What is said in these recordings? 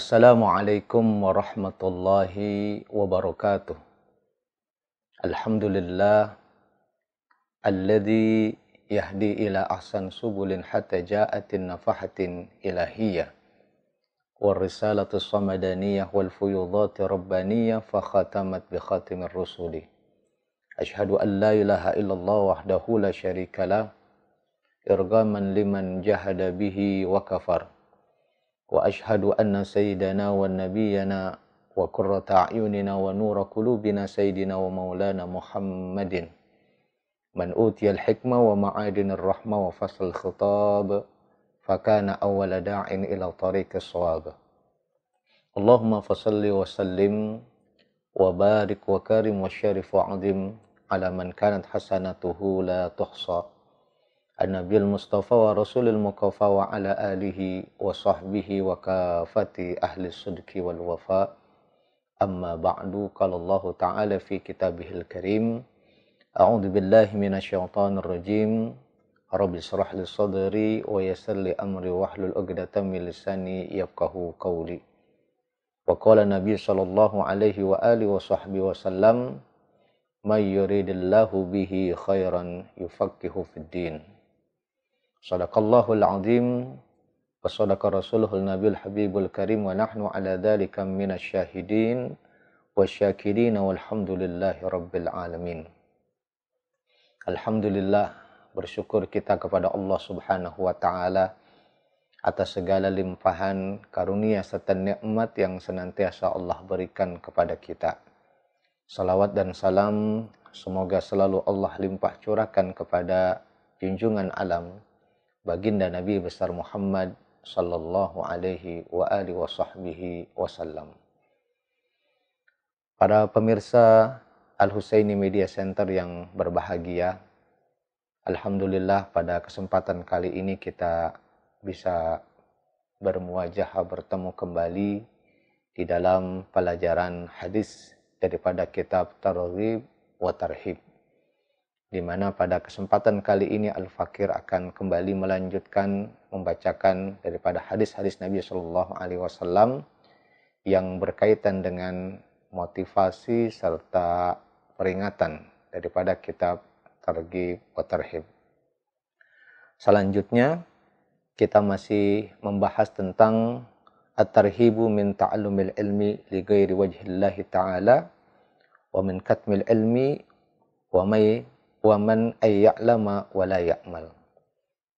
Assalamualaikum warahmatullahi wabarakatuh. Alhamdulillah alladhi yahdi ila ahsan subulin hatta ja'atin nafahatin ilahiyah والرسالة الصمدانية والفيوضات الربانية فختمت بخاتم الرسل أشهد أن لا إله إلا الله وحده لا شريك له إرغاما لمن جهد به وكفر واشهد ان سيدنا ونبينا وكرة اعيننا ونور قلوبنا سيدنا ومولانا محمد من اوتي الحكمه ومعادن الرحمه وفصل الخطاب فكان اول داع الى طريق الصواب اللهم فصل وسلم وبارك وكرم وشرف وعظم على من كانت حسنته لا تحصى النبي المصطفى ورسول المكافى وعلى آله وصحبه وكافة أهل الصدق والوفاء أما بعد قال الله تعالى في كتابه الكريم أعوذ بالله من الشيطان الرجيم رب اشرح لي صدري ويسر لي أمري واحلل عقدة من لساني يفقه قولي وقال النبي صلى الله عليه وآله وصحبه وسلم من يريد الله به خيرا يفقه في الدين Sadaqallahul azim wa sadaqa rasuluhul nabiul habibul karim wa nahnu ala dhalika minasyahidin wasyakirin walhamdulillahi rabbil alamin. Alhamdulillah bersyukur kita kepada Allah Subhanahu wa taala atas segala limpahan karunia serta nikmat yang senantiasa Allah berikan kepada kita. Salawat dan salam semoga selalu Allah limpah curahkan kepada junjungan alam baginda Nabi besar Muhammad sallallahu alaihi wa alihi wa sahbihi wasallam. Para pemirsa Al-Husaini Media Center yang berbahagia, Alhamdulillah pada kesempatan kali ini kita bisa bermuajah bertemu kembali di dalam pelajaran hadis daripada kitab Targhib wa Tarhib di mana pada kesempatan kali ini Al-Fakir akan kembali melanjutkan membacakan daripada hadis-hadis Nabi Shallallahu Alaihi Wasallam yang berkaitan dengan motivasi serta peringatan daripada kitab Targhib wa Tarhib. Selanjutnya kita masih membahas tentang at-tarhibu min ta'allumil ilmi li ghairi wajhillahi ta'ala wa min katmil ilmi wa may waman ayya'lama wa la ya'mal.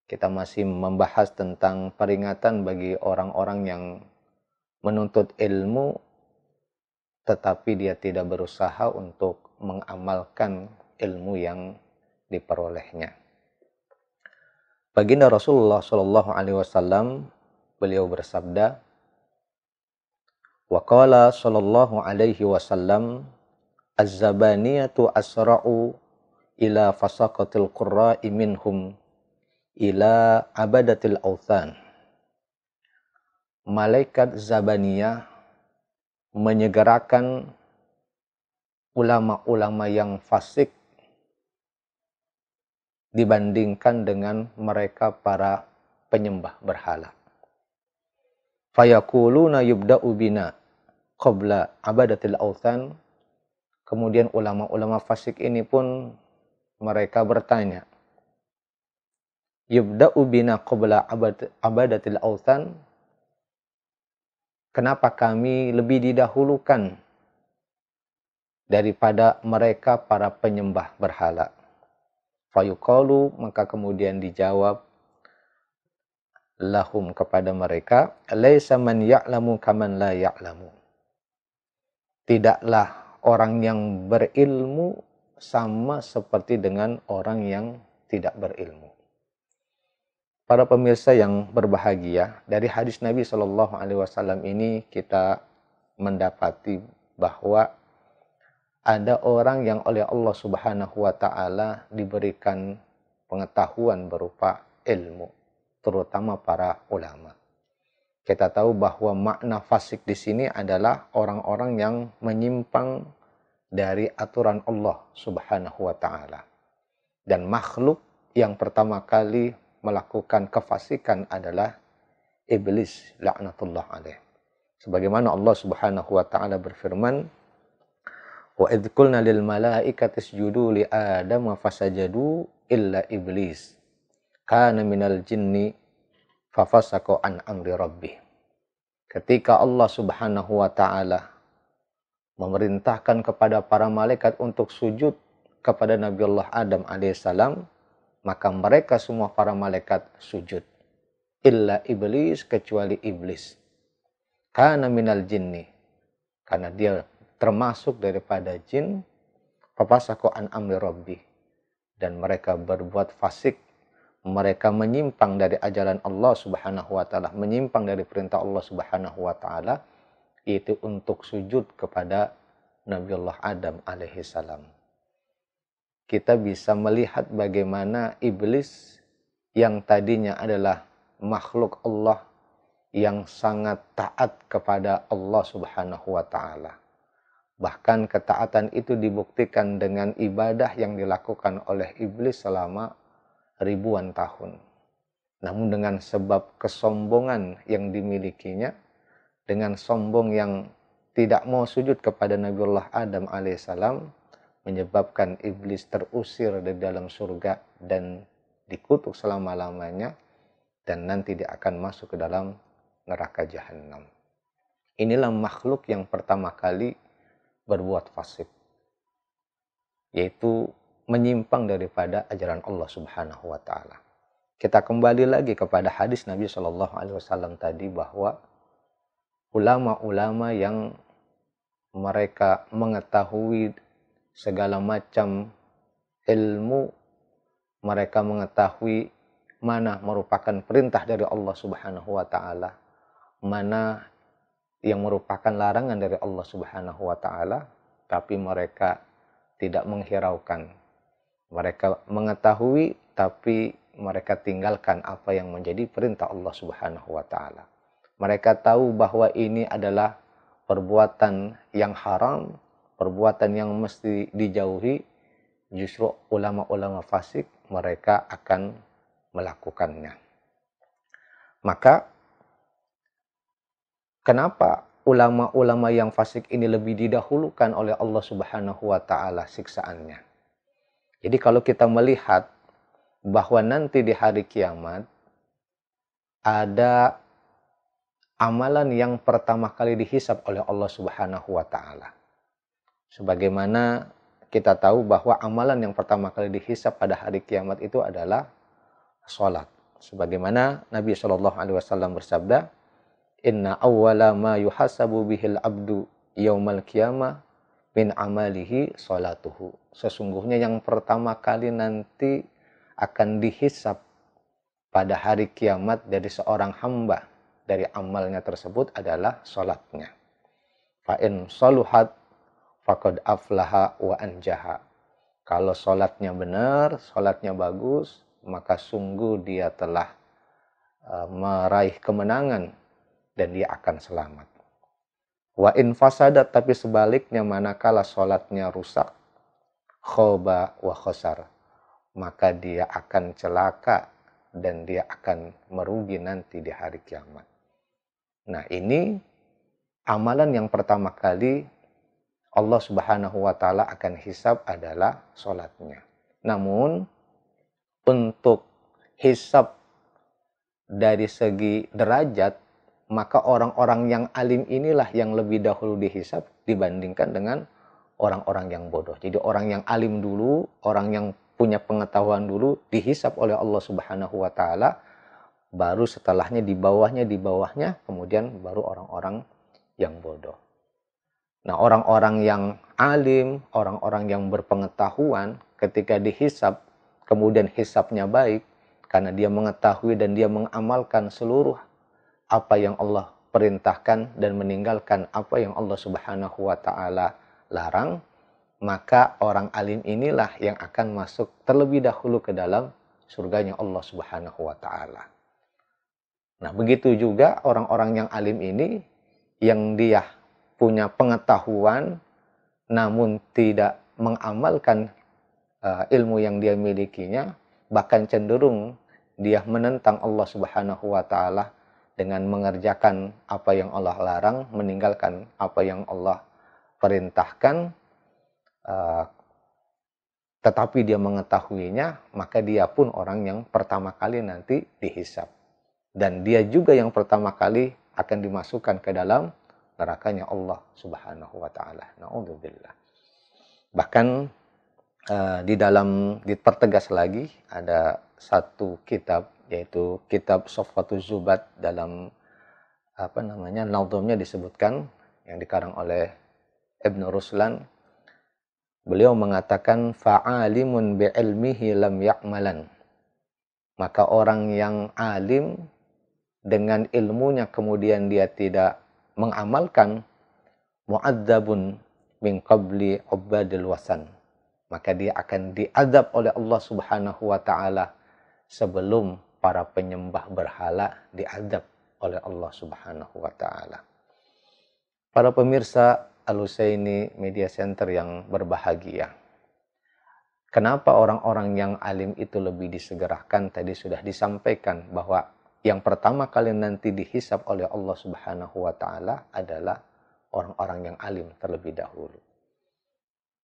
Kita masih membahas tentang peringatan bagi orang-orang yang menuntut ilmu tetapi dia tidak berusaha untuk mengamalkan ilmu yang diperolehnya. Baginda Rasulullah Shallallahu Alaihi Wasallam beliau bersabda, Wakala Shallallahu Alaihi Wasallam, az asra'u ila fasaqatil qurra'i minhum ila abadatil authan. Malaikat Zabaniyah menyegerakan ulama-ulama yang fasik dibandingkan dengan mereka para penyembah berhala. fayaquluna yubda'u bina qabla abadatil authan. Kemudian ulama-ulama fasik ini pun mereka bertanya yubda'u bina qabla abad, abadatil awsan kenapa kami lebih didahulukan daripada mereka para penyembah berhala fayuqalu maka kemudian dijawab lahum kepada mereka laisa man ya'lamu kaman la ya'lamu tidaklah orang yang berilmu sama seperti dengan orang yang tidak berilmu. Para pemirsa yang berbahagia, dari hadis Nabi Shallallahu Alaihi Wasallam ini kita mendapati bahwa ada orang yang oleh Allah Subhanahu Wa Taala diberikan pengetahuan berupa ilmu, terutama para ulama. Kita tahu bahwa makna fasik di sini adalah orang-orang yang menyimpang dari aturan Allah Subhanahu wa taala. Dan makhluk yang pertama kali melakukan kefasikan adalah iblis laknatullah alaih. Sebagaimana Allah Subhanahu wa taala berfirman, "Wa idkulna lil malaikati isjudu li adama fasajadu illa iblis kana minal jinni fafasaqa an amri rabbih." Ketika Allah Subhanahu wa taala memerintahkan kepada para malaikat untuk sujud kepada Nabi Allah Adam alaihissalam, maka mereka semua para malaikat sujud. Illa iblis kecuali iblis. Karena minal jinni. Karena dia termasuk daripada jin. Papasaku an amri rabbi. Dan mereka berbuat fasik. Mereka menyimpang dari ajaran Allah subhanahu wa ta'ala. Menyimpang dari perintah Allah subhanahu wa ta'ala itu untuk sujud kepada Nabiullah Adam alaihissalam. Kita bisa melihat bagaimana iblis yang tadinya adalah makhluk Allah yang sangat taat kepada Allah Subhanahu wa taala. Bahkan ketaatan itu dibuktikan dengan ibadah yang dilakukan oleh iblis selama ribuan tahun. Namun dengan sebab kesombongan yang dimilikinya, dengan sombong yang tidak mau sujud kepada Nabiullah Adam alaihissalam menyebabkan iblis terusir dari dalam surga dan dikutuk selama-lamanya dan nanti dia akan masuk ke dalam neraka jahanam. Inilah makhluk yang pertama kali berbuat fasik yaitu menyimpang daripada ajaran Allah Subhanahu wa taala. Kita kembali lagi kepada hadis Nabi Shallallahu alaihi wasallam tadi bahwa ulama-ulama yang mereka mengetahui segala macam ilmu mereka mengetahui mana merupakan perintah dari Allah Subhanahu wa taala mana yang merupakan larangan dari Allah Subhanahu wa taala tapi mereka tidak menghiraukan mereka mengetahui tapi mereka tinggalkan apa yang menjadi perintah Allah Subhanahu wa taala mereka tahu bahwa ini adalah perbuatan yang haram, perbuatan yang mesti dijauhi. Justru ulama-ulama fasik mereka akan melakukannya. Maka kenapa ulama-ulama yang fasik ini lebih didahulukan oleh Allah Subhanahu wa taala siksaannya. Jadi kalau kita melihat bahwa nanti di hari kiamat ada amalan yang pertama kali dihisap oleh Allah Subhanahu wa taala. Sebagaimana kita tahu bahwa amalan yang pertama kali dihisap pada hari kiamat itu adalah sholat. Sebagaimana Nabi Shallallahu Alaihi Wasallam bersabda, Inna awwala ma yuhasabu bihil abdu yaumal kiamah min amalihi sholatuhu. Sesungguhnya yang pertama kali nanti akan dihisap pada hari kiamat dari seorang hamba dari amalnya tersebut adalah sholatnya. Fa'in soluhat fakod aflaha wa anjaha. Kalau sholatnya benar, sholatnya bagus, maka sungguh dia telah eh, meraih kemenangan dan dia akan selamat. Wa in fasadat tapi sebaliknya manakala sholatnya rusak, khoba wa khosar, maka dia akan celaka dan dia akan merugi nanti di hari kiamat. Nah, ini amalan yang pertama kali Allah Subhanahu wa taala akan hisab adalah sholatnya. Namun untuk hisab dari segi derajat maka orang-orang yang alim inilah yang lebih dahulu dihisap dibandingkan dengan orang-orang yang bodoh. Jadi orang yang alim dulu, orang yang punya pengetahuan dulu dihisap oleh Allah Subhanahu wa taala baru setelahnya di bawahnya di bawahnya kemudian baru orang-orang yang bodoh. Nah, orang-orang yang alim, orang-orang yang berpengetahuan ketika dihisap, kemudian hisapnya baik karena dia mengetahui dan dia mengamalkan seluruh apa yang Allah perintahkan dan meninggalkan apa yang Allah Subhanahu wa taala larang, maka orang alim inilah yang akan masuk terlebih dahulu ke dalam surganya Allah Subhanahu wa taala. Nah, begitu juga orang-orang yang alim ini yang dia punya pengetahuan namun tidak mengamalkan uh, ilmu yang dia milikinya, bahkan cenderung dia menentang Allah Subhanahu wa taala dengan mengerjakan apa yang Allah larang, meninggalkan apa yang Allah perintahkan. Uh, tetapi dia mengetahuinya, maka dia pun orang yang pertama kali nanti dihisap dan dia juga yang pertama kali akan dimasukkan ke dalam nerakanya Allah Subhanahu wa taala. Nauzubillah. Bahkan uh, di dalam dipertegas lagi ada satu kitab yaitu kitab Shofatuz Zubat dalam apa namanya naudumnya disebutkan yang dikarang oleh Ibnu Ruslan beliau mengatakan fa'alimun bi'ilmihi lam ya'malan maka orang yang alim dengan ilmunya kemudian dia tidak mengamalkan mu'adzabun min qabli ubadil wasan maka dia akan diadab oleh Allah Subhanahu wa taala sebelum para penyembah berhala diadab oleh Allah Subhanahu wa taala. Para pemirsa al ini Media Center yang berbahagia. Kenapa orang-orang yang alim itu lebih disegerahkan tadi sudah disampaikan bahwa yang pertama kali nanti dihisap oleh Allah Subhanahu wa taala adalah orang-orang yang alim terlebih dahulu.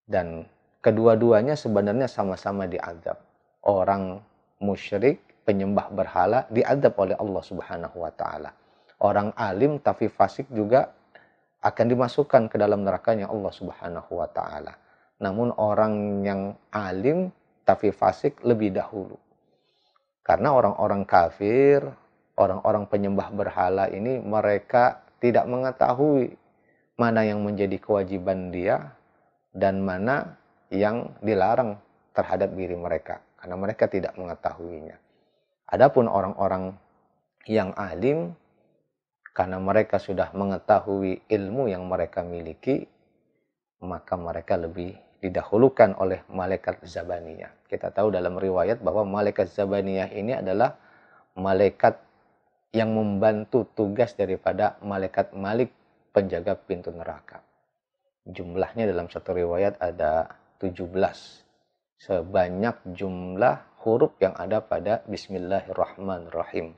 Dan kedua-duanya sebenarnya sama-sama diadab. Orang musyrik, penyembah berhala diadab oleh Allah Subhanahu wa taala. Orang alim tapi fasik juga akan dimasukkan ke dalam nerakanya Allah Subhanahu wa taala. Namun orang yang alim tapi fasik lebih dahulu. Karena orang-orang kafir, orang-orang penyembah berhala ini mereka tidak mengetahui mana yang menjadi kewajiban dia dan mana yang dilarang terhadap diri mereka karena mereka tidak mengetahuinya. Adapun orang-orang yang alim karena mereka sudah mengetahui ilmu yang mereka miliki, maka mereka lebih didahulukan oleh malaikat Zabaniyah. Kita tahu dalam riwayat bahwa malaikat Zabaniyah ini adalah malaikat yang membantu tugas daripada malaikat Malik penjaga pintu neraka. Jumlahnya dalam satu riwayat ada 17. Sebanyak jumlah huruf yang ada pada Bismillahirrahmanirrahim.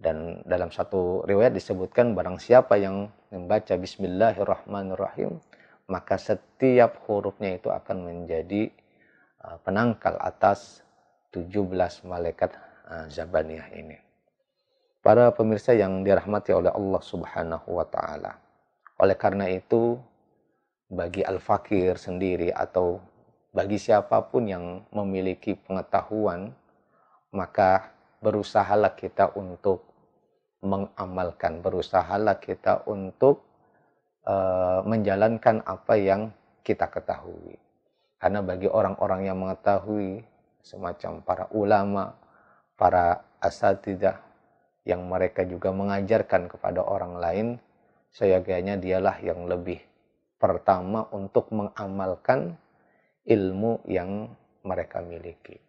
Dan dalam satu riwayat disebutkan barang siapa yang membaca Bismillahirrahmanirrahim, maka setiap hurufnya itu akan menjadi eh, penangkal atas 17 malaikat eh, Zabaniyah ini. Para pemirsa yang dirahmati oleh Allah Subhanahu wa taala. Oleh karena itu, bagi al-fakir sendiri atau bagi siapapun yang memiliki pengetahuan, maka berusahalah kita untuk mengamalkan, berusahalah kita untuk uh, menjalankan apa yang kita ketahui. Karena bagi orang-orang yang mengetahui, semacam para ulama, para asatidah, yang mereka juga mengajarkan kepada orang lain, seyaganya dialah yang lebih pertama untuk mengamalkan ilmu yang mereka miliki.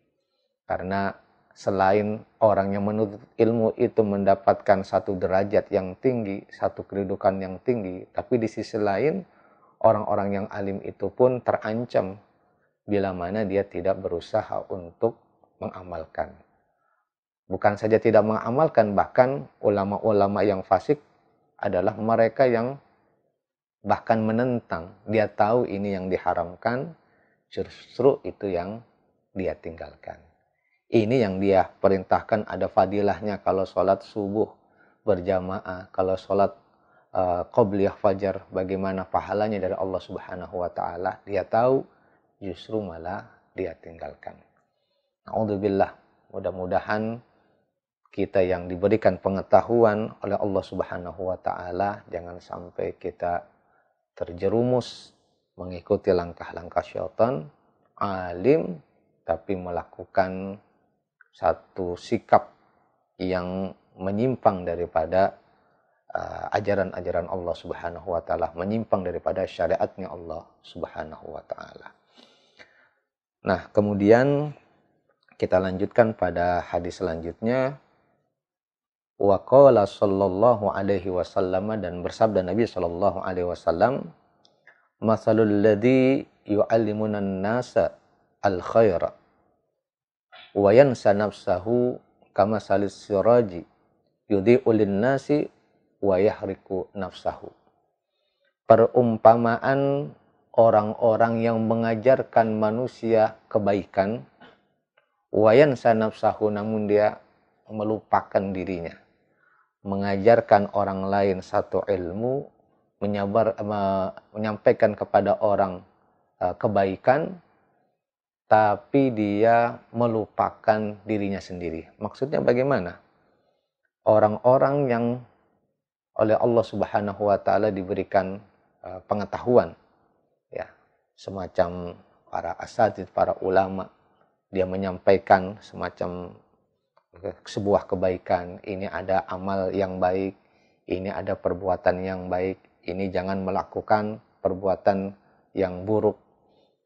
Karena selain orang yang menuntut ilmu itu mendapatkan satu derajat yang tinggi, satu kedudukan yang tinggi, tapi di sisi lain orang-orang yang alim itu pun terancam bila mana dia tidak berusaha untuk mengamalkan Bukan saja tidak mengamalkan, bahkan ulama-ulama yang fasik adalah mereka yang bahkan menentang. Dia tahu ini yang diharamkan, justru itu yang dia tinggalkan. Ini yang dia perintahkan ada fadilahnya kalau sholat subuh berjamaah, kalau sholat uh, qobliyah fajar, bagaimana pahalanya dari Allah subhanahu wa ta'ala. Dia tahu, justru malah dia tinggalkan. Alhamdulillah, mudah-mudahan kita yang diberikan pengetahuan oleh Allah Subhanahu wa taala jangan sampai kita terjerumus mengikuti langkah-langkah syaitan alim tapi melakukan satu sikap yang menyimpang daripada uh, ajaran-ajaran uh, Allah Subhanahu wa taala, menyimpang daripada syariatnya Allah Subhanahu wa taala. Nah, kemudian kita lanjutkan pada hadis selanjutnya wa qala sallallahu alaihi wasallam dan bersabda Nabi sallallahu alaihi wasallam masalul ladzi yu'allimuna nasa al khaira wa yansa nafsahu kama salis siraji yudhi'u nasi wa yahriku nafsahu perumpamaan orang-orang yang mengajarkan manusia kebaikan wayansa nafsahu namun dia melupakan dirinya mengajarkan orang lain satu ilmu, menyabar, menyampaikan kepada orang e, kebaikan, tapi dia melupakan dirinya sendiri. Maksudnya bagaimana? Orang-orang yang oleh Allah Subhanahu wa taala diberikan e, pengetahuan ya, semacam para asatid, para ulama, dia menyampaikan semacam sebuah kebaikan, ini ada amal yang baik, ini ada perbuatan yang baik, ini jangan melakukan perbuatan yang buruk.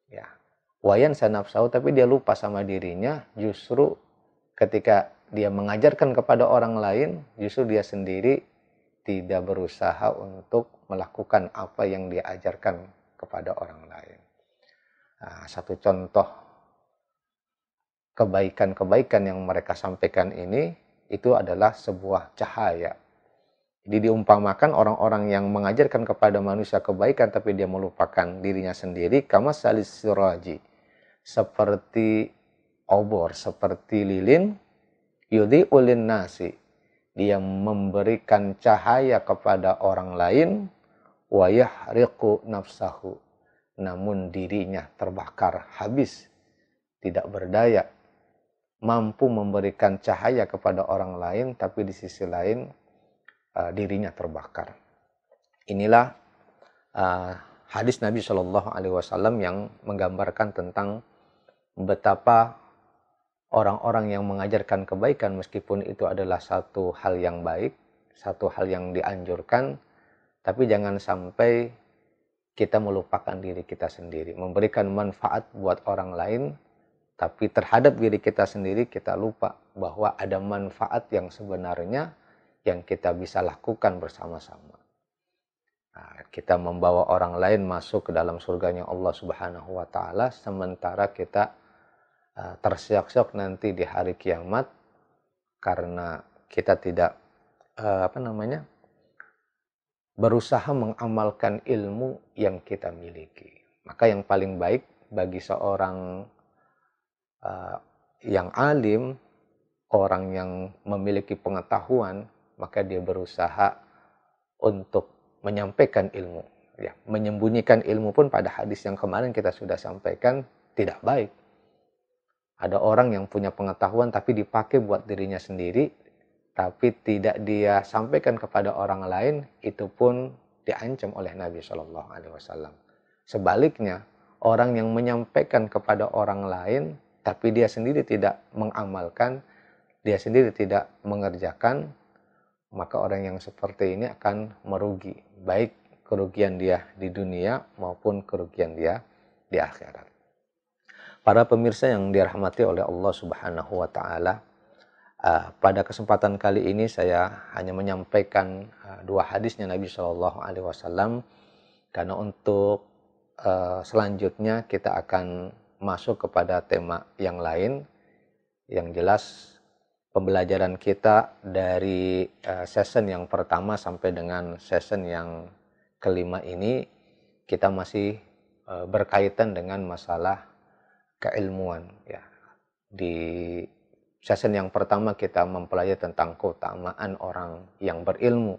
Ya. Wayan sanafsau tapi dia lupa sama dirinya, justru ketika dia mengajarkan kepada orang lain, justru dia sendiri tidak berusaha untuk melakukan apa yang diajarkan kepada orang lain. Nah, satu contoh kebaikan-kebaikan yang mereka sampaikan ini itu adalah sebuah cahaya. Jadi diumpamakan orang-orang yang mengajarkan kepada manusia kebaikan tapi dia melupakan dirinya sendiri, kama salis suraji. Seperti obor, seperti lilin, yudi ulin nasi. Dia memberikan cahaya kepada orang lain, wayah riku nafsahu. Namun dirinya terbakar habis, tidak berdaya, mampu memberikan cahaya kepada orang lain, tapi di sisi lain uh, dirinya terbakar. Inilah uh, hadis Nabi Shallallahu Alaihi Wasallam yang menggambarkan tentang betapa orang-orang yang mengajarkan kebaikan, meskipun itu adalah satu hal yang baik, satu hal yang dianjurkan, tapi jangan sampai kita melupakan diri kita sendiri, memberikan manfaat buat orang lain tapi terhadap diri kita sendiri kita lupa bahwa ada manfaat yang sebenarnya yang kita bisa lakukan bersama-sama. Nah, kita membawa orang lain masuk ke dalam surganya Allah Subhanahu wa taala sementara kita uh, tersiak-siak nanti di hari kiamat karena kita tidak uh, apa namanya? berusaha mengamalkan ilmu yang kita miliki. Maka yang paling baik bagi seorang Eh, yang alim, orang yang memiliki pengetahuan, maka dia berusaha untuk menyampaikan ilmu. Ya, menyembunyikan ilmu pun pada hadis yang kemarin kita sudah sampaikan tidak baik. Ada orang yang punya pengetahuan tapi dipakai buat dirinya sendiri, tapi tidak dia sampaikan kepada orang lain, itu pun diancam oleh Nabi Shallallahu Alaihi Wasallam. Sebaliknya, orang yang menyampaikan kepada orang lain tapi dia sendiri tidak mengamalkan, dia sendiri tidak mengerjakan, maka orang yang seperti ini akan merugi, baik kerugian dia di dunia maupun kerugian dia di akhirat. Para pemirsa yang dirahmati oleh Allah Subhanahu wa taala, eh, pada kesempatan kali ini saya hanya menyampaikan eh, dua hadisnya Nabi Shallallahu alaihi wasallam karena untuk eh, selanjutnya kita akan masuk kepada tema yang lain yang jelas pembelajaran kita dari eh, season yang pertama sampai dengan season yang kelima ini kita masih eh, berkaitan dengan masalah keilmuan ya di season yang pertama kita mempelajari tentang keutamaan orang yang berilmu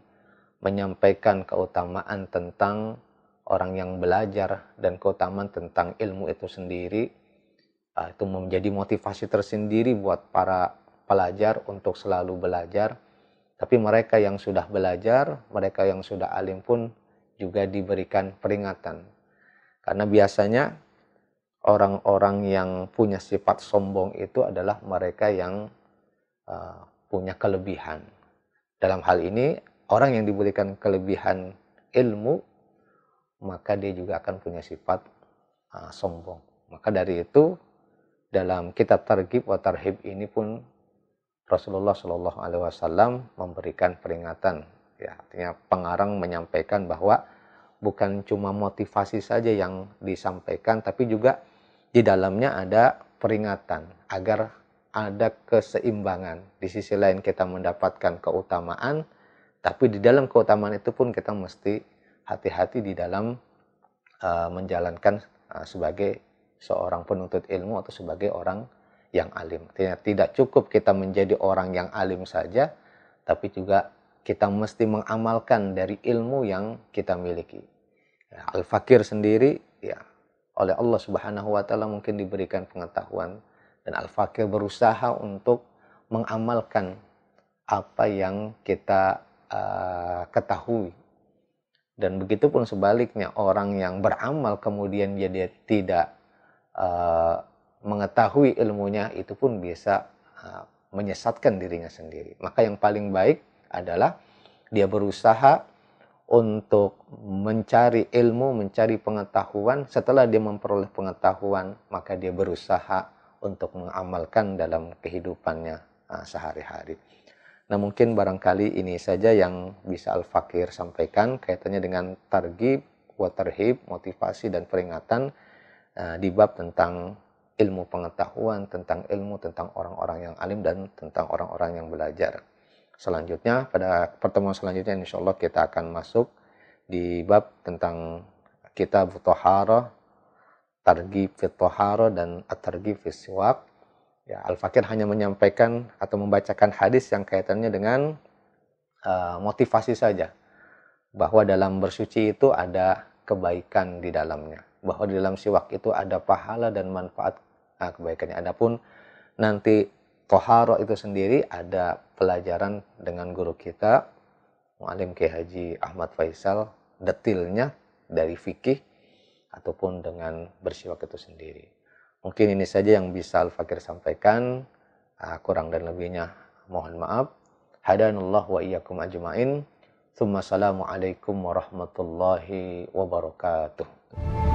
menyampaikan keutamaan tentang orang yang belajar dan keutamaan tentang ilmu itu sendiri uh, itu menjadi motivasi tersendiri buat para pelajar untuk selalu belajar tapi mereka yang sudah belajar mereka yang sudah alim pun juga diberikan peringatan karena biasanya orang-orang yang punya sifat sombong itu adalah mereka yang uh, punya kelebihan dalam hal ini orang yang diberikan kelebihan ilmu maka dia juga akan punya sifat uh, sombong. Maka dari itu dalam kitab Targhib wa Tarhib ini pun Rasulullah Shallallahu Alaihi Wasallam memberikan peringatan, ya, artinya pengarang menyampaikan bahwa bukan cuma motivasi saja yang disampaikan, tapi juga di dalamnya ada peringatan agar ada keseimbangan. Di sisi lain kita mendapatkan keutamaan, tapi di dalam keutamaan itu pun kita mesti hati-hati di dalam uh, menjalankan uh, sebagai seorang penuntut ilmu atau sebagai orang yang alim. Artinya tidak cukup kita menjadi orang yang alim saja, tapi juga kita mesti mengamalkan dari ilmu yang kita miliki. Ya, Al-Fakir sendiri ya oleh Allah Subhanahu wa taala mungkin diberikan pengetahuan dan Al-Fakir berusaha untuk mengamalkan apa yang kita uh, ketahui dan begitu pun sebaliknya orang yang beramal kemudian dia, dia tidak uh, mengetahui ilmunya itu pun bisa uh, menyesatkan dirinya sendiri. Maka yang paling baik adalah dia berusaha untuk mencari ilmu, mencari pengetahuan. Setelah dia memperoleh pengetahuan, maka dia berusaha untuk mengamalkan dalam kehidupannya eh, sehari-hari. Nah mungkin barangkali ini saja yang bisa Al-Fakir sampaikan kaitannya dengan targib, waterhib, motivasi, dan peringatan uh, di bab tentang ilmu pengetahuan, tentang ilmu, tentang orang-orang yang alim, dan tentang orang-orang yang belajar. Selanjutnya, pada pertemuan selanjutnya insya Allah kita akan masuk di bab tentang kitab Tohara, Targib Fit dan At-Targib Ya, Al-Fakir hanya menyampaikan atau membacakan hadis yang kaitannya dengan uh, motivasi saja. Bahwa dalam bersuci itu ada kebaikan di dalamnya. Bahwa di dalam siwak itu ada pahala dan manfaat nah, kebaikannya. Adapun nanti toharo itu sendiri ada pelajaran dengan guru kita, Mu'alim kehaji Haji Ahmad Faisal, detilnya dari fikih ataupun dengan bersiwak itu sendiri. Mungkin ini saja yang bisa Al-Fakir sampaikan. Ah, kurang dan lebihnya mohon maaf. Hadanallah wa iyyakum ajma'in. Assalamualaikum warahmatullahi wabarakatuh.